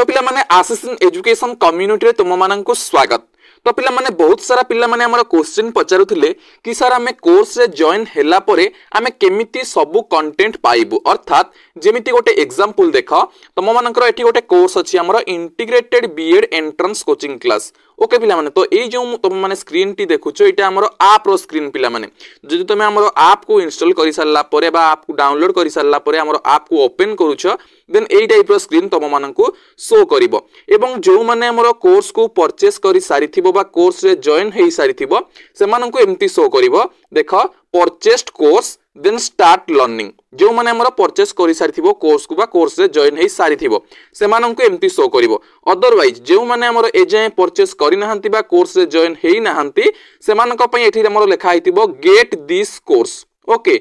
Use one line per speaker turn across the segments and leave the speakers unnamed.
hello पिलाମାନେ आसिसन education community रे तुमମାନଙ୍କୁ ସ୍ୱାଗତ ତ ପିଲାମାନେ ବହୁତ ସାରା ପିଲାମାନେ ଆମର କୋଶ୍ଚିନ୍ ପଚାରୁଥିଲେ କି ସାର୍ ଆମେ କୋର୍ସରେ ଜଏନ୍ ହେଲା ପରେ ଆମେ କେମିତି ସବୁ କଣ୍ଟେଣ୍ଟ ପାଇବୁ ଅର୍ଥାତ୍ ଯେମିତି ଗୋଟେ ଏକ୍ଜାମ୍ପଲ୍ ଦେଖ ତୁମମାନଙ୍କର ଏଠି ଗୋଟେ କୋର୍ସ ଅଛି ଆମର integrated BEd entrance coaching class okay পিলামানে তো এই যে তোমাকে স্ক্রিনটি দেখুছ এটা আমার আপ্র স্ক্রিন পিলামানে যদি তুমি আমার আপকু ইনস্টল করে সারা পরে বা আপকু ডাউনলোড করে সারা পরে আমার আপকু ওপেন করুছ দেন এই টাইপ্র স্ক্রিন তোমাকে শো করব এবং যে আমার কোর্সকু পরচেস করে সারি বা কোর্সরে জয়েন হয়ে সারি সে এমতি শো করব দেখ purchased course then start learning ଯେଉଁମାନେ ଆମର ପରଚେସ୍ କରିସାରିଥିବ କୋର୍ସକୁ ବା କୋର୍ସରେ ଜଏନ୍ ହେଇସାରିଥିବ ସେମାନଙ୍କୁ ଏମିତି ଶୋ କରିବ ଅଦରୱାଇଜ୍ ଯେଉଁମାନେ ଆମର ଏଯାଏଁ ପରଚେସ୍ କରିନାହାନ୍ତି ବା କୋର୍ସରେ ଜଏନ୍ ହେଇନାହାନ୍ତି ସେମାନଙ୍କ ପାଇଁ ଏଠି ଆମର ଲେଖା ହେଇଥିବ get this course okay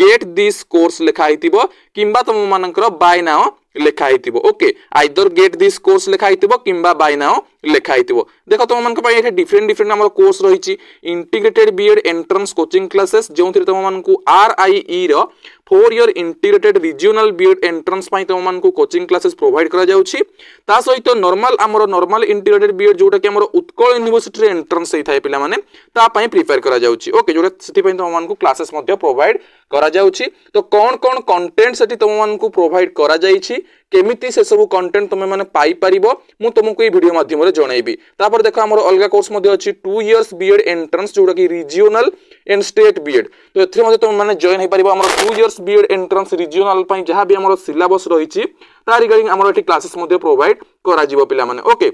get this course ଲେଖା ହେଇଥିବ କିମ୍ବା ତୁମମାନଙ୍କର ବାଇ ନାଓ ଲେଖା ହେଇଥିବ okay either get this course ଲେଖା ହେଇଥିବ କିମ୍ବା ବାଇ ନାଓ ଲେଖା ହେଇଥିବ দেখ তোমাদের এটি ডিফরেন্ট ডিফরেন্ট আমার কোর্স রয়েছে integrated BEd entrance coaching classes যে তোমাদের আরআইই র four year integrated regional BEd entrance তোমাদের কোচিং ক্লাসেস প্রোভাইড করা যাচ্ছে তা সহিত নর্মাল আমার নর্মাল ইন্টিগ্রেটেড বিএড যেটা কি আমার উৎকল ইউনিভার্সিটি এন্ট্রান্স হয়ে থাকে পিলা মানে তা প্রিপেয়ার করা যাচ্ছে ওকে যেটা সেপাই তোমাদের ক্লাসেস প্রোভাইড করা যাচ্ছে তো কোণ কোণ কন্টেন্ট সেটি তোমাদের প্রোভাইড করা যাইছি কেমিতি সেসবু কন্টেন্ট তুমি মানে পাইপারিব মু তোমাকে এই ভিডিও মাধ্যমে জনাইবি তাপরে দেখ আমার অলগা কোর্স অছি টু ইয়ার্স বিএড এন্ট্রান্স যেটা কি রিজিওনাল এন্ড স্টেট বিএড তো এর মধ্যে তুমি জয়েন হয়ে পারিব আমার two years BEd entrance regional যা বি আমার সিলাবস রয়েছে তা রিগার্ডিং আমার এটি ক্লাসেস প্রোভাইড করা পিলা মানে ওকে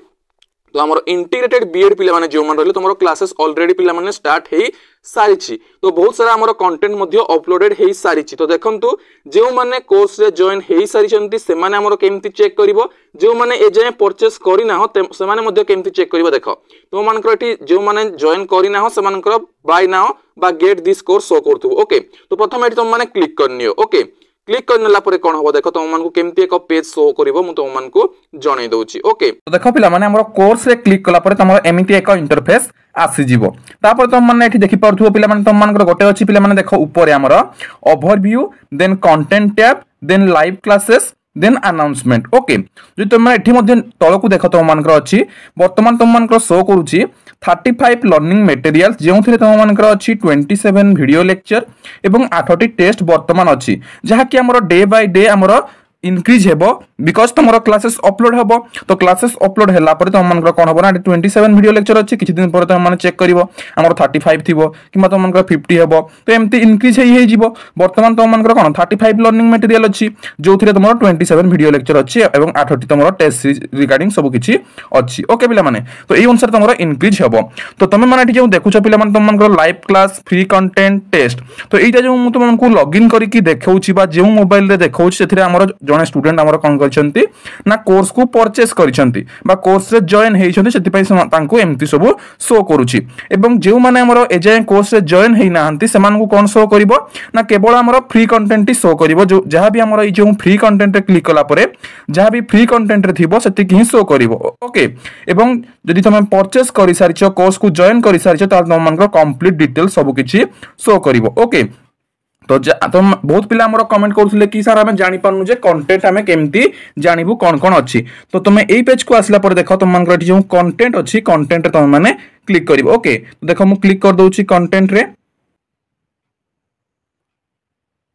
তো আমার ইন্টিগ্রেটেড বিএড পিলামানে যেউমানে রহিলে তোমার ক্লাসেস অলরেডি পিলামানে স্টার্ট হই সারিছি তো বহুত সারা আমার কন্টেন্ট মধ্যে অপলোডেড হই সারিছি তো দেখন্তু যেউমানে কোর্সরে জয়েন হই সারিছন্তি সেমানে আমার কেমতি চেক করিব যেউমানে এ যায় পারচেজ করি নাহ সেমানে মধ্যে কেমতি চেক করিব দেখো তোমামানকৰ এটি যেউমানে জয়েন করি নাহ সেমানকৰ বাই নাও বা গেট দিস কোর্স শো করতুব ওকে তো প্রথমে এটি তোমামানে ক্লিক করনিও ওকে ক্লিক କରିନେଲା ପରେ କ'ଣ ହେବ ଦେଖ ତୁମମାନଙ୍କୁ କେମିତି ଏକ ପେଜ୍ ଶୋ କରିବ ମୁଁ ତୁମମାନଙ୍କୁ ଜଣାଇ ଦେଉଛି ଓକେ ଦେଖ ପିଲାମାନେ ଆମର କୋର୍ସରେ କ୍ଲିକ୍ କଲା ପରେ ତୁମର ଏମିତି ଏକ ଇଣ୍ଟରଫେସ୍ ଆସିଯିବ ତାପରେ ତୁମମାନେ ଏଠି ଦେଖିପାରୁଥିବ ପିଲାମାନେ ତୁମମାନଙ୍କର ଗୋଟେ ଅଛି ପିଲାମାନେ ଦେଖ ଉପରେ ଆମର overview then content tab then live classes then announcement okay যদি তুমি এটি মধ্যে তলকু দেখ তোমাদের অছি বর্তমান তোমাদের শো করুছি থার্টি ফাইভ লর্নিং মেটেরিয়াল যেউথিরে তোমাদের অছি টোয়েন্টি সেভেন ভিডিও লেকচর এবং আঠটি টেস্ট বর্তমান অছি যাকি আমার ডে বাই ডে আমার ইনক্রিজ হব বিকজ তোমার ক্লাসেস অপলোড হব তো ক্লাসেস অপলোড হলাপরে তোমার কম হব না এটি টোয়েন্টি সেভেন ভিডিও লেকচর অছে কিছুদিন পরে তোমার চেক করব আমার থার্টি ফাইভ থাকবে কিংবা তোমার ফিফটি হব তো এমতি ইনক্রিজ হয়ে হয়ে বর্তমান তোমার কম থার্টি ফাইভ লর্নিং মেটেরিয়াল অছি যে তোমার টোয়েন্টি সেভেন ভিডিও লেকচর অছে এবং আঠটি তোমার টেস্ট সিরিজ রিগার্ডিং সব কিছু অছি ওকে পিলামানে তো এই অনুসারে তোমার ইনক্রিজ হব তো তুমি মানে এটি যে দেখুছ পিলামানে তোমার live class free content test তো এইটা যে তোমাকে লগ ইন করি দেখাউছি বা যে মোবাইলে দেখাউছি সেটি আমার জনে স্টুডেন্ট আমার କ'ଣ କରିଛନ୍ତି ନା କୋର୍ସକୁ ପରଚେସ୍ କରିଛନ୍ତି ବା କୋର୍ସରେ ଜଏନ୍ ହେଇଛନ୍ତି ସେଥିପାଇଁ ତାଙ୍କୁ ଏମିତି ସବୁ ଶୋ କରୁଛି ଏବଂ ଯେଉଁମାନେ ଆମର ଏଯାଏଁ କୋର୍ସରେ ଜଏନ୍ ହେଇନାହାନ୍ତି ସେମାନଙ୍କୁ କ'ଣ ଶୋ କରିବ ନା କେବଳ ଆମର ଫ୍ରି କଣ୍ଟେଣ୍ଟଟି ଶୋ କରିବ ଯେଉଁ ଯାହା ବି ଆମର ଏଇ ଯେଉଁ ଫ୍ରି କଣ୍ଟେଣ୍ଟରେ କ୍ଲିକ୍ କଲା ପରେ ଯାହା ବି ଫ୍ରି କଣ୍ଟେଣ୍ଟରେ ଥିବ ସେତିକି ହିଁ ଶୋ କରିବ ଓକେ ଏବଂ ଯଦି ତୁମେ ପରଚେସ୍ କରିସାରିଛ କୋର୍ସକୁ ଜଏନ୍ କରିସାରିଛ ତାହେଲେ ତୁମମାନଙ୍କର କମ୍ପ୍ଲିଟ୍ ଡିଟେଲ୍ ସବୁକିଛି ଶୋ କରିବ ଓକେ তো ବହୁତ ପିଲା ଆମର କମେଣ୍ଟ କରୁଥିଲେ କି ସାର୍ ଆମେ ଜାଣିପାରୁନୁ ଯେ କଣ୍ଟେଣ୍ଟ ଆମେ କେମିତି ଜାଣିବୁ କ'ଣ କ'ଣ ଅଛି ତ ତୁମେ ଏଇ ପେଜ୍କୁ ଆସିଲା ପରେ ଦେଖ ତୁମମାନଙ୍କର ଏଠି ଯେଉଁ କଣ୍ଟେଣ୍ଟ ଅଛି କଣ୍ଟେଣ୍ଟରେ ତୁମେମାନେ କ୍ଲିକ୍ କରିବ ଓକେ ଦେଖ ମୁଁ କ୍ଲିକ୍ କରିଦେଉଛି କଣ୍ଟେଣ୍ଟରେ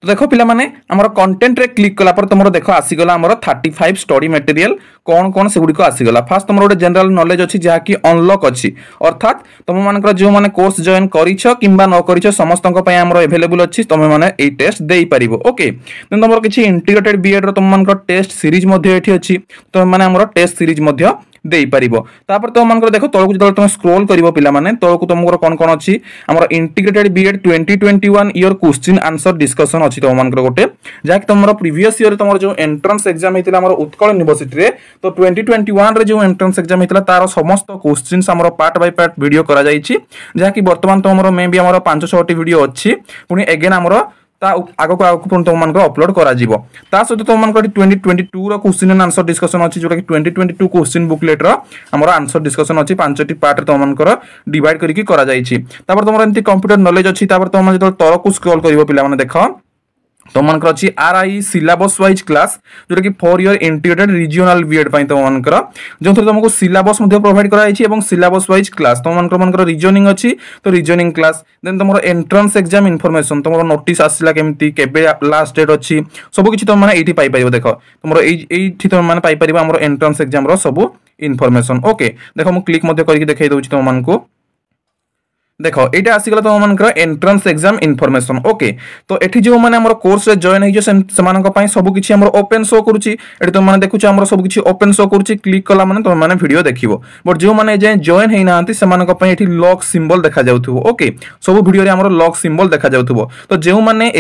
দেখ পিলামানে আমার কন্টেন্টরে ক্লিক কলাপরে তোমার দেখ আসিগলা আমার থার্টি ফাইভ স্টডি মেটেরিয়াল কোণ কোণ সেগুড়ি আসিগলা ফার্স্ট তোমার গোটে জেনারেল নলেজ অছি যা কি অনলক অছি অর্থাৎ তোমাদের যে কোর্স জয়েন করিছ কিংবা ন করিছ সমস্ত আমার এভেলেবল অছি তুমি মানে এই টেস্ট দেইপারিব ওকে দেন তোমার কিছু ইন্টিগ্রেটেড বিএড্র তোমাদের টেস্ট সিরিজ মধ্যে এটি অছি তুমি মানে আমার টেস্ট সিরিজ মধ্যে ଦେଇପାରିବ ତାପରେ ତମମାନଙ୍କର ଦେଖ ତଳକୁ ଯେତେବେଳେ ତମେ ସ୍କ୍ରୋଲ କରିବ ପିଲାମାନେ ତଳକୁ ତମଙ୍କର କ'ଣ କ'ଣ ଅଛି ଆମର integrated BEd twenty twenty one year question answer discussion ଅଛି ତମମାନଙ୍କର ଗୋଟେ ଯାହାକି ତମର ପ୍ରିଭିୟସ୍ ଇୟର୍ ତମର ଯେଉଁ ଏଣ୍ଟ୍ରାନ୍ସ ଏକ୍ଜାମ୍ ହେଇଥିଲା ଆମର ଉତ୍କଳ ୟୁନିଭର୍ସିଟିରେ ତ ଟ୍ୱେଣ୍ଟି ଟ୍ୱେଣ୍ଟି ୱାନ୍ରେ ଯେଉଁ ଏଣ୍ଟ୍ରାନ୍ସ ଏକ୍ଜାମ୍ ହେଇଥିଲା ତାର ସମସ୍ତ କୋଶ୍ଚିନ୍ସ ଆମର ପାର୍ଟ ବାଇ ପାର୍ଟ ଭିଡ଼ିଓ କରାଯାଇଛି ଯାହାକି ବର୍ତ୍ତମାନ ତମର ମେ ବି ଆମର ପାଞ୍ଚ ଛଅଟି ଭିଡ଼ିଓ ଅଛି ପୁଣି ଏଗେନ୍ ଆମର ତା ଆଗକୁ ଆଗକୁ ପୁଣି ତୁମମାନଙ୍କୁ ଅପଲୋଡ଼ କରାଯିବ ତା ସହିତ ତୁମମାନଙ୍କର ଏଠି twenty twenty two question and answer discussion ଅଛି ଯେଉଁଟାକି ଟ୍ୱେଣ୍ଟି ଟ୍ୱେଣ୍ଟି ଟୁ କୋଶ୍ଚିନ୍ ବୁକଲେଟ୍ର ଆମର ଆନ୍ସର ଡିସ୍କସନ୍ ଅଛି ପାଞ୍ଚଟି ପାର୍ଟରେ ତୁମମାନଙ୍କର ଡିଭାଇଡ଼ କରିକି କରାଯାଇଛି ତାପରେ ତୁମର ଏମିତି କମ୍ପ୍ୟୁଟର ନଲେଜ ଅଛି ତାପରେ ତୁମେ ଯେତେବେଳେ ତଳକୁ ସ୍କ୍ରଲ୍ କରିବ ପିଲାମାନେ ଦେଖ তোমাদের অছি R I syllabus wise class যেটা কি four year integrated regional BEd পাই তোমাদের যেথরে তোমাকে সিলাবস মধ্যে প্রোভাইড করা হয়েছে এবং সিলাবস ওয়াইজ ক্লাস তোমাদের মনকর রিজনিং অছি তো রিজনিং ক্লাস দেন তোমার এন্ট্রান্স এক্সাম ইনফরমেশন তোমার নোটিস আসলা কেমতি কেবে লাস্ট ডেট অছি সবু কিছু তোমার এইটি পাইপার দেখ তোমার এই এইটি তোমার পাইপার আমার এন্ট্রান্স এক্সামর সবু ইনফরমেশন ওকে দেখ মু ক্লিক মধ্যে করি দেখাই দেছি তোমাকে দেখ এইটা আসিগলা তোমাদের এন্ট্রান্স এক্সাম ইনফরমেশন ওকে তো এটি যে মানে আমার কোর্সে জয়েন হয়েছে সে সবুকিছি আমার ওপেন শো করছি এটি তোমাদের দেখুছ আমার সবুকিছি ওপেন শো করছি ক্লিক কলা মানে তোমাদের ভিডিও দেখব বট যে এযায় জয়েন হয়ে না সে এটি লক সিম্বল দেখা যাও ওকে সবু ভিডিওরে আমার লক সিম্বল দেখা যাও তো যে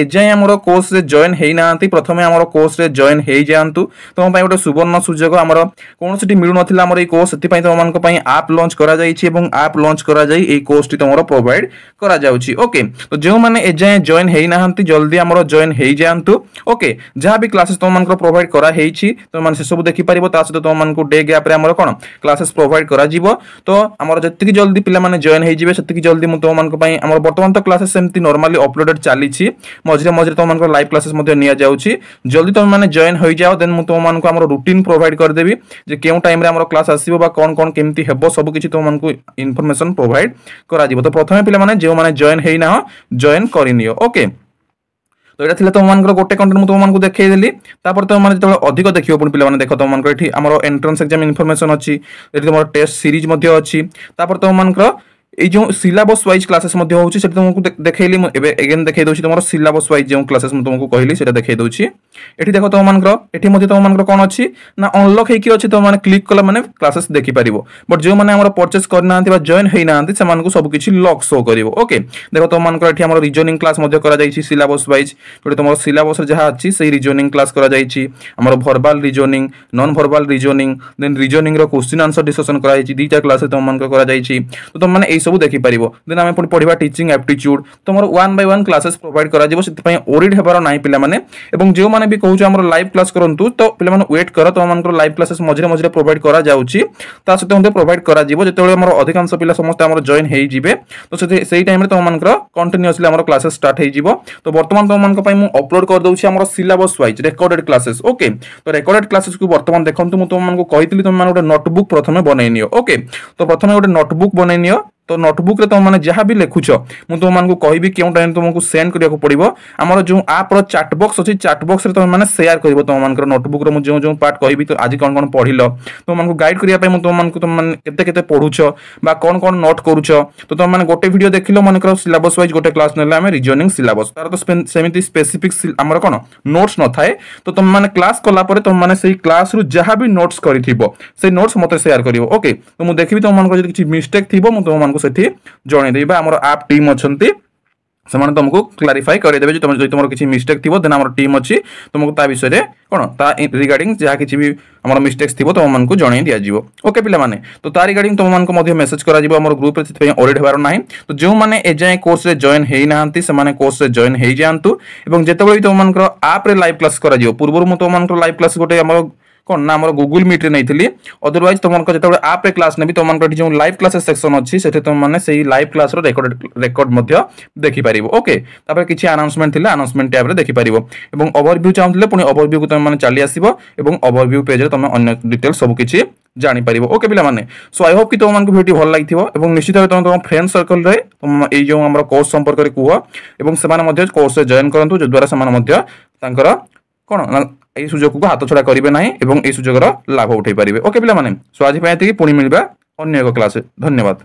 এযায় আমার কোর্সে জয়েন হয়ে না প্রথমে আমার কোর্সে জয়েন হয়ে যাতে তোমার গোটে সুবর্ণ সুযোগ আমার কোণসটি মিলু নথিলা আমার এই কোর্স সেপাই তোমাদের আপ লঞ্চ করা যাইছি এবং আপ লঞ্চ করা যাই এই কোর্সটি তোমার ପ୍ରୋଭାଇଡ୍ କରାଯାଉଛି ଓକେ ତ ଯେଉଁମାନେ ଏଯାଏଁ ଜଏନ୍ ହେଇନାହାନ୍ତି ଜଲ୍ଦି ଆମର ଜଏନ୍ ହେଇଯାଆନ୍ତୁ ଓକେ ଯାହା ବି କ୍ଲାସେସ୍ ତୁମମାନଙ୍କର ପ୍ରୋଭାଇଡ୍ କରାହେଇଛି ତୁମମାନେ ସେସବୁ ଦେଖିପାରିବ ତା ସହିତ ତୁମମାନଙ୍କୁ ଡେ ଗ୍ୟାପ୍ରେ ଆମର କ'ଣ କ୍ଲାସେସ୍ ପ୍ରୋଭାଇଡ୍ କରାଯିବ ତ ଆମର ଯେତିକି ଜଲ୍ଦି ପିଲାମାନେ ଜଏନ୍ ହେଇଯିବେ ସେତିକି ଜଲ୍ଦି ମୁଁ ତୁମମାନଙ୍କ ପାଇଁ ଆମର ବର୍ତ୍ତମାନ ତ କ୍ଲାସେସ୍ ସେମିତି ନର୍ମାଲି ଅପଲୋଡେଡ୍ ଚାଲିଛି ମଝିରେ ମଝିରେ ତୁମମାନଙ୍କର ଲାଇଭ୍ କ୍ଲାସେସ୍ ମଧ୍ୟ ନିଆଯାଉଛି ଜଲ୍ଦି ତୁମେମାନେ ଜଏନ୍ ହୋଇଯାଅ ଦେନ୍ ମୁଁ ତୁମମାନଙ୍କୁ ଆମର ରୁଟିନ୍ ପ୍ରୋଭାଇଡ୍ କରିଦେବି ଯେ କେଉଁ ଟାଇମ୍ରେ ଆମର କ୍ଲାସ୍ ଆସିବ ବା କ'ଣ କ'ଣ କେମିତି ହେବ ସବୁ କିଛି ତୁମମାନଙ୍କୁ ଇନଫର୍ମେସନ୍ ପ୍ରୋଭାଇଡ୍ କରାଯିବ ତ প্রথমে ପିଲାମାନେ ଯେଉଁମାନେ ଜଏନ୍ ହେଇନାହ ଜଏନ୍ କରିନିଅ ଓକେ ତ ଏଇଟା ଥିଲା ତୁମମାନଙ୍କର ଗୋଟେ କଣ୍ଟେଣ୍ଟ ମୁଁ ତୁମମାନଙ୍କୁ ଦେଖେଇଦେଲି ତାପରେ ତୁମମାନେ ଯେତେବେଳେ ଅଧିକ ଦେଖିବ ପୁଣି ପିଲାମାନେ ଦେଖ ତୁମମାନଙ୍କର ଏଠି ଆମର ଏଣ୍ଟ୍ରାନ୍ସ ଏକ୍ଜାମ୍ ଇନଫର୍ମେସନ୍ ଅଛି ଏଠି ତୁମର ଟେଷ୍ଟ ସିରିଜ୍ ମଧ୍ୟ ଅଛି ତାପରେ ତୁମମାନଙ୍କର এই যে সিলাবস ওয়াইজ ক্লাসেস মধ্যে হচ্ছে সেটা তোমাকে দেখাইলি মু এবে এগেন দেখাই দেউছি তোমার সিলাবস ওয়াইজ যে ক্লাসেস মু তোমাকে কহিলি সেটা দেখাই দেউছি এটি দেখো তোমামানকর এটি মধ্যে তোমামানকর কোন আছে না অনলক হেকি আছে তোমামানে ক্লিক কলা মানে ক্লাসেস দেখি পারিবো বাট যে মানে আমার পারচেজ করি না বা জয়েন হই না সেমানকু সব কিছু লক শো করিব ওকে দেখো তোমামানকর এটি আমার রিজনিং ক্লাস মধ্যে করা যাইছি সিলাবস ওয়াইজ যেটা তোমার সিলাবস যাহা আছে সেই রিজনিং ক্লাস করা যাইছি আমার verbal reasoning non verbal reasoning then reasoning র কোশ্চিন আনসার ডিসকশন করা যাইছি দুইটা ক্লাসে তোমামানকর করা যাইছি তো তোমার এই ଏହିସବୁ ଦେଖିପାରିବ ଦେନ୍ ଆମେ ପୁଣି ପଢ଼ିବା ଟିଚିଂ ଆପ୍ଟିଚ୍ୟୁଡ୍ ତୁମର one by one classes provide କରାଯିବ ସେଥିପାଇଁ ଓରିଡ୍ ହେବାର ନାହିଁ ପିଲାମାନେ ଏବଂ ଯେଉଁମାନେ ବି କହୁଛୁ ଆମର ଲାଇଭ୍ କ୍ଲାସ୍ କରନ୍ତୁ ତ ପିଲାମାନେ ୱେଟ୍ କର ତୁମମାନଙ୍କର ଲାଇଭ୍ କ୍ଲାସେସ୍ ମଝିରେ ମଝିରେ ପ୍ରୋଭାଇଡ଼୍ କରାଯାଉଛି ତା ସହିତ ମଧ୍ୟ ପ୍ରୋଭାଇଡ଼୍ କରାଯିବ ଯେତେବେଳେ ଆମର ଅଧିକାଂଶ ପିଲା ସମସ୍ତେ ଆମର ଜଏନ୍ ହେଇଯିବେ ତ ସେଥି ସେଇ ଟାଇମ୍ରେ ତୁମମାନଙ୍କର କଣ୍ଟିନ୍ୟୁଅସ୍ଲି ଆମର କ୍ଲାସେସ୍ ଷ୍ଟାର୍ଟ ହେଇଯିବ ତ ବର୍ତ୍ତମାନ ତୁମମାନଙ୍କ ପାଇଁ ମୁଁ ଅପଲୋଡ଼ କରିଦେଉଛି ଆମର syllabus wise recorded classes okay ତ ରେକର୍ଡ଼େଡ଼୍ କ୍ଲାସେସ୍କୁ ବର୍ତ୍ତମାନ ଦେଖନ୍ତୁ ମୁଁ ତୁମମାନଙ୍କୁ କହିଥିଲି ତୁମେମାନେ ଗୋଟେ ନୋଟବୁକ୍ ପ୍ରଥମେ ବନେଇ ନିଅ ଓକେ ତ ପ୍ରଥମେ ଗୋଟେ ନୋଟବୁକ୍ ବନେଇ ନିଅ তো নোটবুকরে তোমাদের যা বি লেখুছ মু তোমাকে কহবি কেউ টাইম তোমাকে সেন্ড করা পড়ব আমার যে আপ্র চাটবক্স অছি চাটবক্সে তোমাদের সেয়ার করব তোমাদের নোটবুকর মু যে যে পার্ট কহবি তো আজ কোণ কোণ পড়ল তোমাকে গাইড করা মু তোমাকে তোমাদের কেতে কেতে পড়ুছ বা কোণ কোণ নোট করুছ তো তোমাদের গোটে ভিডিও দেখিল মনে কর সিলাবস ওয়াইজ গোটে ক্লাস নেলে আমি রিজনিং সিলাবস তার তো সেমিতি স্পেসিফিক আমার কোণ নোটস নথায়ে তো তোমাদের ক্লাস কলাপরে তোমাদের সেই ক্লাসরু যা বি নোটস করে সেই নোটস মতো সেয়ার করব ওকে তো মু দেখবি তোমাদের যদি কিছু মিস্টেক থাকবে মু তোমাদের ଆପଣଙ୍କୁ ସେଠି ଜଣାଇଦେବେ ବା ଆମର ଆପ୍ ଟିମ୍ ଅଛନ୍ତି ସେମାନେ ତୁମକୁ କ୍ଲାରିଫାଇ କରିଦେବେ ଯେ ତୁମେ ଯଦି ତୁମର କିଛି ମିଷ୍ଟେକ୍ ଥିବ ଦେନ୍ ଆମର ଟିମ୍ ଅଛି ତୁମକୁ ତା ବିଷୟରେ କ'ଣ ତା ରିଗାର୍ଡିଂ ଯାହା କିଛି ବି ଆମର ମିଷ୍ଟେକ୍ସ ଥିବ ତୁମମାନଙ୍କୁ ଜଣାଇ ଦିଆଯିବ ଓକେ ପିଲାମାନେ ତ ତା ରିଗାର୍ଡିଂ ତୁମମାନଙ୍କୁ ମଧ୍ୟ ମେସେଜ୍ କରାଯିବ ଆମର ଗ୍ରୁପ୍ରେ ସେଥିପାଇଁ ଅଡ଼ିଟ୍ ହେବାର ନାହିଁ ତ ଯେଉଁମାନେ ଏଯାଏଁ କୋର୍ସରେ ଜଏନ୍ ହେଇନାହାନ୍ତି ସେମାନେ କୋର୍ସରେ ଜଏନ୍ ହେଇଯାଆନ୍ତୁ ଏବଂ ଯେତେବେଳେ ବି ତୁମମାନଙ୍କର ଆପ୍ରେ ଲାଇଭ୍ କ୍ଲାସ୍ କରାଯିବ ପୂର୍ବରୁ ମୁଁ ତୁମମାନଙ୍କର ଲାଇଭ୍ କ୍ଲାସ୍ ଗୋଟେ ଆମର କ'ଣ ନା ଆମର ଗୁଗୁଲ୍ ମିଟ୍ରେ ନେଇଥିଲି ଅଦରୱାଇଜ୍ ତୁମର ଯେତେବେଳେ ଆପ୍ରେ କ୍ଲାସ୍ ନେବି ତୁମମାନଙ୍କର ଏଠି ଯେଉଁ ଲାଇଭ୍ କ୍ଲାସେସ୍ ସେକ୍ସନ୍ ଅଛି ସେଠି ତୁମମାନେ ସେଇ ଲାଇଭ୍ କ୍ଲାସ୍ର ରେକର୍ଡ ରେକର୍ଡ ମଧ୍ୟ ଦେଖିପାରିବ ଓକେ ତାପରେ କିଛି ଆନାଉନ୍ସମେଣ୍ଟ ଥିଲା ଆନାଉନ୍ସମେଣ୍ଟ ଟ୍ୟାବ୍ରେ ଦେଖିପାରିବ ଏବଂ ଓଭରଭ୍ୟୁ ଚାହୁଁଥିଲେ ପୁଣି ଓଭରଭ୍ୟୁକୁ ତୁମେମାନେ ଚାଲି ଆସିବ ଏବଂ ଓଭରଭ୍ୟୁ ପେଜ୍ରେ ତୁମେ ଅନ୍ୟ ଡିଟେଲ୍ ସବୁ କିଛି ଜାଣିପାରିବ ଓକେ ପିଲାମାନେ ସୋ ଆଇ ହୋପ୍ କି ତୁମମାନଙ୍କୁ ଭିଡ଼ିଓ ଭଲ ଲାଗିଥିବ ଏବଂ ନିଶ୍ଚିତ ଭାବେ ତୁମେ ତୁମ ଫ୍ରେଣ୍ଡ ସର୍କଲ୍ରେ ତୁମ ଏଇ ଯେଉଁ ଆମର କୋର୍ସ ସମ୍ପର୍କରେ କୁହ ଏବଂ ସେମାନେ ମଧ୍ୟ କୋର୍ସରେ ଜଏନ୍ କରନ୍ତୁ ଯଦ୍ୱାରା ସେମାନେ ମଧ୍ୟ ତାଙ୍କର କ'ଣ এই সুযোগକୁ হাতছাড়া କରିবে নাই এবং এই সুযোগର লাভ উঠাই পারিব ওকে pila মানে সো আজি পাইতে কি ପୁଣି ମିଳିବା ଅନ୍ୟକ କ୍ଲାସେ ଧନ୍ୟବାଦ